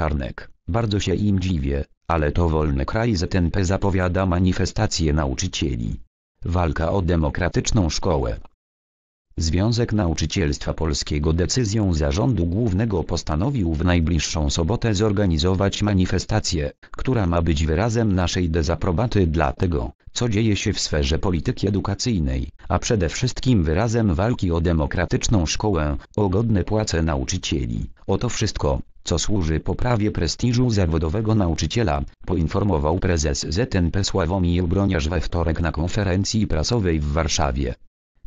Czarnek. Bardzo się im dziwię, ale to wolny kraj ZNP zapowiada manifestację nauczycieli. Walka o demokratyczną szkołę. Związek Nauczycielstwa Polskiego decyzją Zarządu Głównego postanowił w najbliższą sobotę zorganizować manifestację, która ma być wyrazem naszej dezaprobaty dla tego, co dzieje się w sferze polityki edukacyjnej, a przede wszystkim wyrazem walki o demokratyczną szkołę, o godne płace nauczycieli, o to wszystko, co służy poprawie prestiżu zawodowego nauczyciela, poinformował prezes ZNP Sławomir Broniarz we wtorek na konferencji prasowej w Warszawie.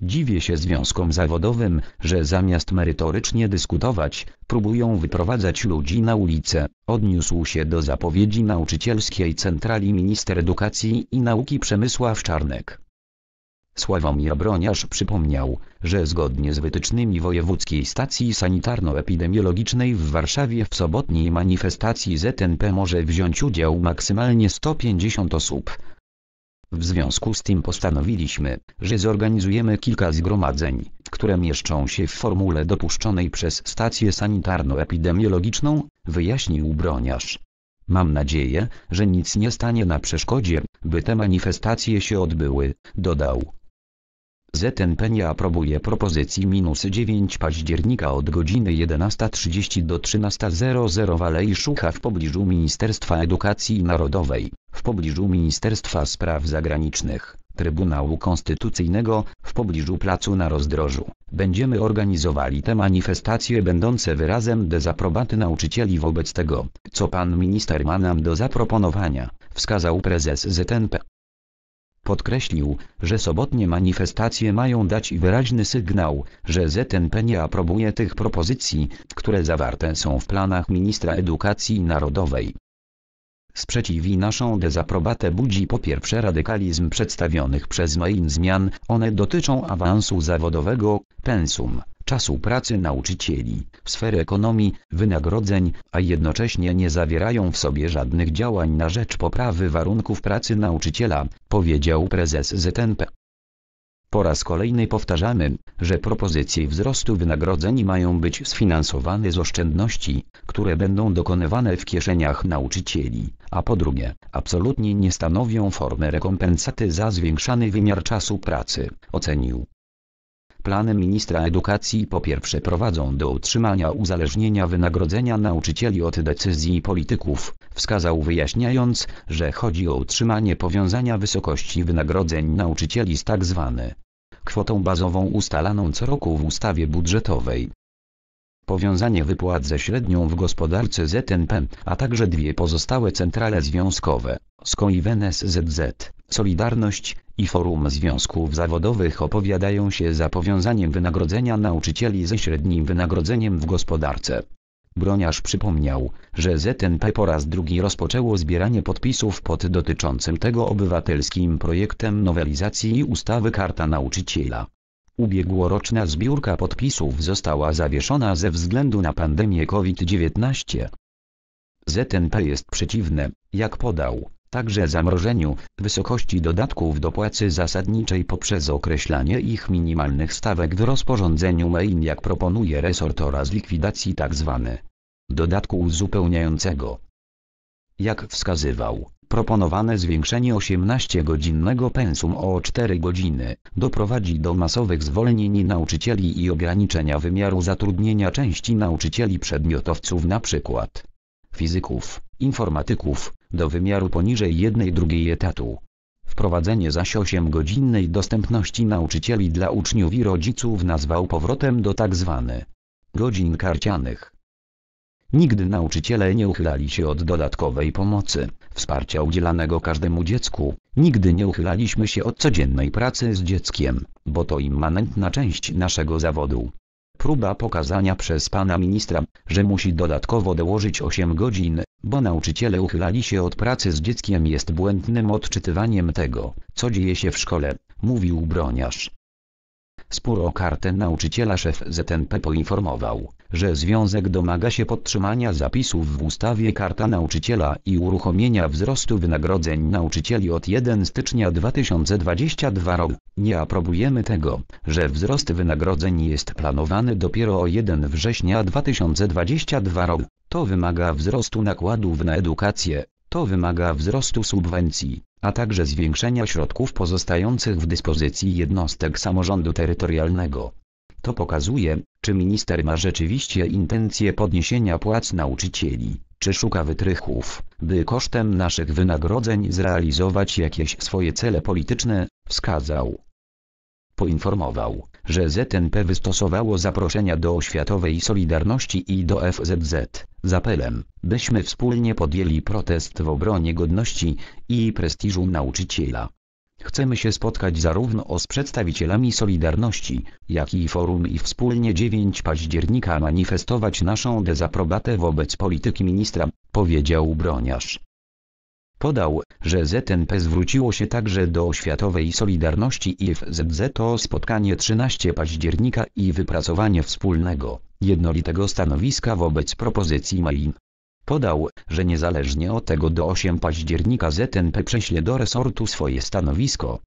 Dziwię się związkom zawodowym, że zamiast merytorycznie dyskutować, próbują wyprowadzać ludzi na ulicę. Odniósł się do zapowiedzi nauczycielskiej centrali minister edukacji i nauki Przemysław Czarnek. Sławomir Broniarz przypomniał, że zgodnie z wytycznymi Wojewódzkiej Stacji Sanitarno-Epidemiologicznej w Warszawie w sobotniej manifestacji ZNP może wziąć udział maksymalnie 150 osób. W związku z tym postanowiliśmy, że zorganizujemy kilka zgromadzeń, które mieszczą się w formule dopuszczonej przez stację sanitarno-epidemiologiczną, wyjaśnił Broniarz. Mam nadzieję, że nic nie stanie na przeszkodzie, by te manifestacje się odbyły, dodał. ZNP nie aprobuje propozycji minus 9 października od godziny 11.30 do 13.00 w Alei Szucha w pobliżu Ministerstwa Edukacji Narodowej, w pobliżu Ministerstwa Spraw Zagranicznych, Trybunału Konstytucyjnego, w pobliżu Placu na Rozdrożu. Będziemy organizowali te manifestacje będące wyrazem dezaprobaty nauczycieli wobec tego, co pan minister ma nam do zaproponowania, wskazał prezes ZNP. Podkreślił, że sobotnie manifestacje mają dać wyraźny sygnał, że ZNP nie aprobuje tych propozycji, które zawarte są w planach ministra edukacji narodowej. Sprzeciwi naszą dezaprobatę budzi po pierwsze radykalizm przedstawionych przez Main zmian, one dotyczą awansu zawodowego, pensum, czasu pracy nauczycieli, sfery ekonomii, wynagrodzeń, a jednocześnie nie zawierają w sobie żadnych działań na rzecz poprawy warunków pracy nauczyciela, powiedział prezes ZNP. Po raz kolejny powtarzamy, że propozycje wzrostu wynagrodzeń mają być sfinansowane z oszczędności, które będą dokonywane w kieszeniach nauczycieli, a po drugie, absolutnie nie stanowią formy rekompensaty za zwiększany wymiar czasu pracy, ocenił. Plany ministra edukacji po pierwsze prowadzą do utrzymania uzależnienia wynagrodzenia nauczycieli od decyzji polityków, wskazał wyjaśniając, że chodzi o utrzymanie powiązania wysokości wynagrodzeń nauczycieli z tzw. Tak kwotą bazową ustalaną co roku w ustawie budżetowej. Powiązanie wypłat ze średnią w gospodarce ZNP, a także dwie pozostałe centrale związkowe, SKOIWENES ZZ, Solidarność i Forum Związków Zawodowych opowiadają się za powiązaniem wynagrodzenia nauczycieli ze średnim wynagrodzeniem w gospodarce. Broniarz przypomniał, że ZNP po raz drugi rozpoczęło zbieranie podpisów pod dotyczącym tego obywatelskim projektem nowelizacji ustawy Karta Nauczyciela. Ubiegłoroczna zbiórka podpisów została zawieszona ze względu na pandemię COVID-19. ZNP jest przeciwne, jak podał, także zamrożeniu wysokości dodatków do płacy zasadniczej poprzez określanie ich minimalnych stawek w rozporządzeniu MEIN jak proponuje resort oraz likwidacji tzw. Tak dodatku uzupełniającego. Jak wskazywał, Proponowane zwiększenie 18-godzinnego pensum o 4 godziny doprowadzi do masowych zwolnień nauczycieli i ograniczenia wymiaru zatrudnienia części nauczycieli przedmiotowców np. fizyków, informatyków, do wymiaru poniżej 1 drugiej etatu. Wprowadzenie zaś 8-godzinnej dostępności nauczycieli dla uczniów i rodziców nazwał powrotem do tzw. Tak godzin karcianych. Nigdy nauczyciele nie uchylali się od dodatkowej pomocy, wsparcia udzielanego każdemu dziecku. Nigdy nie uchylaliśmy się od codziennej pracy z dzieckiem, bo to immanentna część naszego zawodu. Próba pokazania przez pana ministra, że musi dodatkowo dołożyć 8 godzin, bo nauczyciele uchylali się od pracy z dzieckiem jest błędnym odczytywaniem tego, co dzieje się w szkole, mówił broniarz kartę nauczyciela szef ZNP poinformował, że związek domaga się podtrzymania zapisów w ustawie Karta Nauczyciela i uruchomienia wzrostu wynagrodzeń nauczycieli od 1 stycznia 2022 roku. Nie aprobujemy tego, że wzrost wynagrodzeń jest planowany dopiero o 1 września 2022 roku. To wymaga wzrostu nakładów na edukację, to wymaga wzrostu subwencji, a także zwiększenia środków pozostających w dyspozycji jednostek samorządu terytorialnego. To pokazuje, czy minister ma rzeczywiście intencje podniesienia płac nauczycieli, czy szuka wytrychów, by kosztem naszych wynagrodzeń zrealizować jakieś swoje cele polityczne, wskazał. Poinformował że ZNP wystosowało zaproszenia do Oświatowej Solidarności i do FZZ, z apelem, byśmy wspólnie podjęli protest w obronie godności i prestiżu nauczyciela. Chcemy się spotkać zarówno z przedstawicielami Solidarności, jak i Forum i wspólnie 9 października manifestować naszą dezaprobatę wobec polityki ministra, powiedział broniarz. Podał, że ZNP zwróciło się także do Światowej Solidarności i FZZ o spotkanie 13 października i wypracowanie wspólnego, jednolitego stanowiska wobec propozycji Main. Podał, że niezależnie od tego do 8 października ZNP prześle do resortu swoje stanowisko,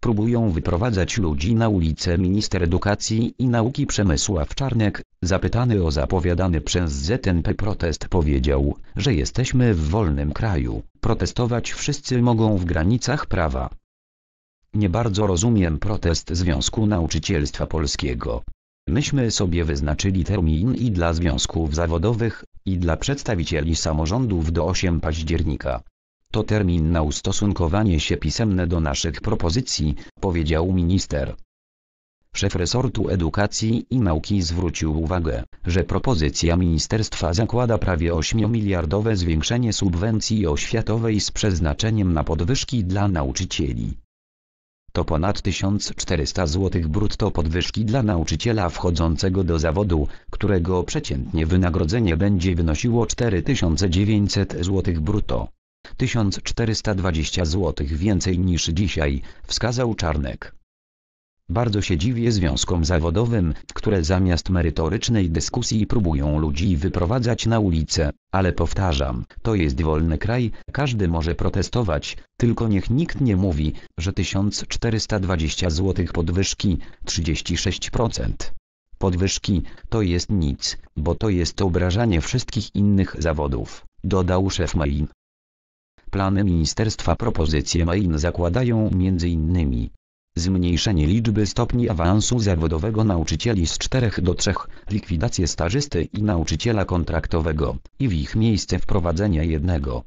próbują wyprowadzać ludzi na ulicę minister edukacji i nauki Przemysław Czarnek, zapytany o zapowiadany przez ZNP protest powiedział, że jesteśmy w wolnym kraju, protestować wszyscy mogą w granicach prawa. Nie bardzo rozumiem protest Związku Nauczycielstwa Polskiego. Myśmy sobie wyznaczyli termin i dla związków zawodowych, i dla przedstawicieli samorządów do 8 października. To termin na ustosunkowanie się pisemne do naszych propozycji, powiedział minister. Szef resortu edukacji i nauki zwrócił uwagę, że propozycja ministerstwa zakłada prawie 8-miliardowe zwiększenie subwencji oświatowej z przeznaczeniem na podwyżki dla nauczycieli. To ponad 1400 zł brutto podwyżki dla nauczyciela wchodzącego do zawodu, którego przeciętnie wynagrodzenie będzie wynosiło 4900 zł brutto. 1420 zł więcej niż dzisiaj, wskazał Czarnek. Bardzo się dziwię związkom zawodowym, które zamiast merytorycznej dyskusji próbują ludzi wyprowadzać na ulicę, ale powtarzam, to jest wolny kraj, każdy może protestować, tylko niech nikt nie mówi, że 1420 zł podwyżki, 36%. Podwyżki, to jest nic, bo to jest obrażanie wszystkich innych zawodów, dodał szef Main. Plany ministerstwa propozycje MAIN zakładają m.in. Zmniejszenie liczby stopni awansu zawodowego nauczycieli z 4 do 3, likwidację stażysty i nauczyciela kontraktowego, i w ich miejsce wprowadzenie jednego.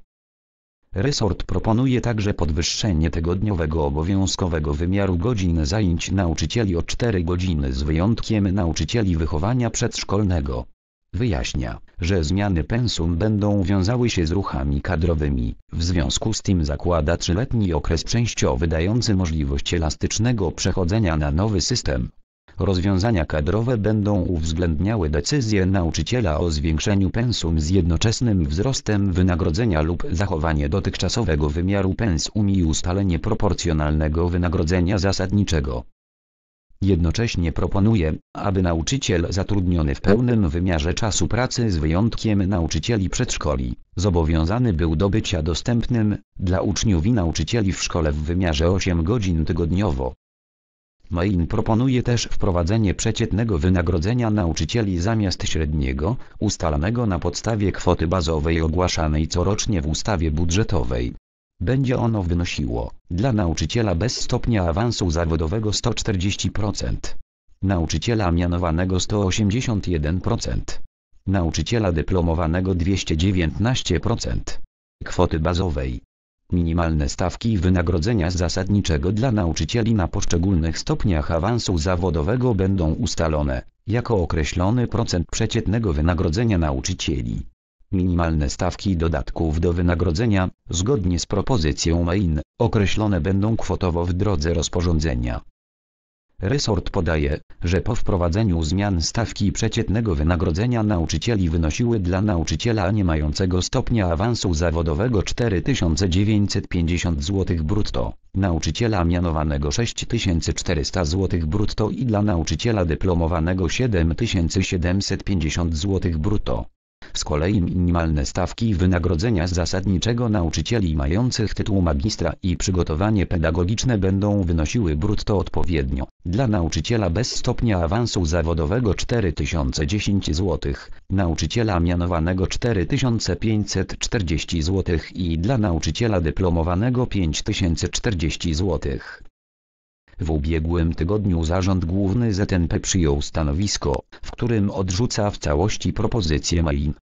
Resort proponuje także podwyższenie tygodniowego obowiązkowego wymiaru godzin zajęć nauczycieli o 4 godziny z wyjątkiem nauczycieli wychowania przedszkolnego. Wyjaśnia, że zmiany pensum będą wiązały się z ruchami kadrowymi, w związku z tym zakłada trzyletni okres przejściowy dający możliwość elastycznego przechodzenia na nowy system. Rozwiązania kadrowe będą uwzględniały decyzję nauczyciela o zwiększeniu pensum z jednoczesnym wzrostem wynagrodzenia lub zachowanie dotychczasowego wymiaru pensum i ustalenie proporcjonalnego wynagrodzenia zasadniczego. Jednocześnie proponuje, aby nauczyciel zatrudniony w pełnym wymiarze czasu pracy z wyjątkiem nauczycieli przedszkoli, zobowiązany był do bycia dostępnym dla uczniów i nauczycieli w szkole w wymiarze 8 godzin tygodniowo. Main proponuje też wprowadzenie przeciętnego wynagrodzenia nauczycieli zamiast średniego, ustalanego na podstawie kwoty bazowej ogłaszanej corocznie w ustawie budżetowej. Będzie ono wynosiło, dla nauczyciela bez stopnia awansu zawodowego 140%, nauczyciela mianowanego 181%, nauczyciela dyplomowanego 219%, kwoty bazowej. Minimalne stawki wynagrodzenia zasadniczego dla nauczycieli na poszczególnych stopniach awansu zawodowego będą ustalone, jako określony procent przeciętnego wynagrodzenia nauczycieli. Minimalne stawki dodatków do wynagrodzenia, zgodnie z propozycją MAIN, określone będą kwotowo w drodze rozporządzenia. Resort podaje, że po wprowadzeniu zmian stawki przeciętnego wynagrodzenia nauczycieli wynosiły dla nauczyciela nie mającego stopnia awansu zawodowego 4950 zł brutto, nauczyciela mianowanego 6400 zł brutto i dla nauczyciela dyplomowanego 7750 zł brutto. Z kolei minimalne stawki wynagrodzenia zasadniczego nauczycieli mających tytuł magistra i przygotowanie pedagogiczne będą wynosiły brutto odpowiednio. Dla nauczyciela bez stopnia awansu zawodowego 4010 zł, nauczyciela mianowanego 4540 zł i dla nauczyciela dyplomowanego 5040 zł. W ubiegłym tygodniu zarząd główny ZNP przyjął stanowisko, w którym odrzuca w całości propozycję Main.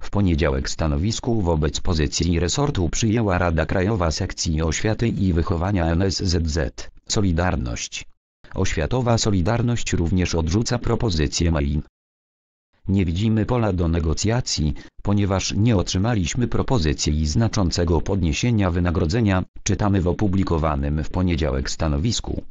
W poniedziałek stanowisku wobec pozycji resortu przyjęła Rada Krajowa Sekcji Oświaty i Wychowania NSZZ, Solidarność. Oświatowa Solidarność również odrzuca propozycję Main. Nie widzimy pola do negocjacji, ponieważ nie otrzymaliśmy propozycji znaczącego podniesienia wynagrodzenia, czytamy w opublikowanym w poniedziałek stanowisku.